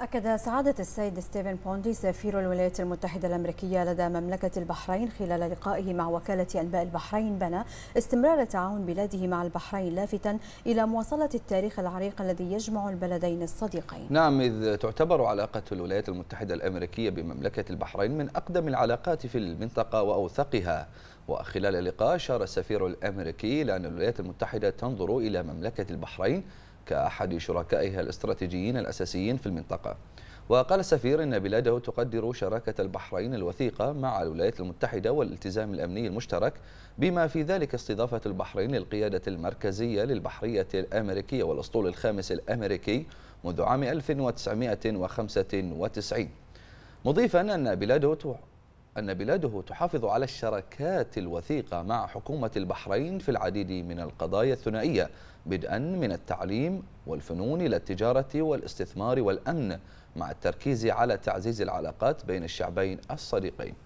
أكد سعادة السيد ستيفن بوندي سفير الولايات المتحدة الأمريكية لدى مملكة البحرين خلال لقائه مع وكالة أنباء البحرين بنا استمرار تعاون بلاده مع البحرين لافتا إلى مواصلة التاريخ العريق الذي يجمع البلدين الصديقين نعم إذ تعتبر علاقة الولايات المتحدة الأمريكية بمملكة البحرين من أقدم العلاقات في المنطقة وأوثقها وخلال اللقاء أشار السفير الأمريكي لأن الولايات المتحدة تنظر إلى مملكة البحرين كأحد شركائها الاستراتيجيين الأساسيين في المنطقة وقال السفير إن بلاده تقدر شراكة البحرين الوثيقة مع الولايات المتحدة والالتزام الأمني المشترك بما في ذلك استضافة البحرين للقيادة المركزية للبحرية الأمريكية والأسطول الخامس الأمريكي منذ عام 1995 مضيفا أن بلاده أن بلاده تحافظ على الشراكات الوثيقة مع حكومة البحرين في العديد من القضايا الثنائية بدءا من التعليم والفنون إلى التجارة والاستثمار والأمن مع التركيز على تعزيز العلاقات بين الشعبين الصديقين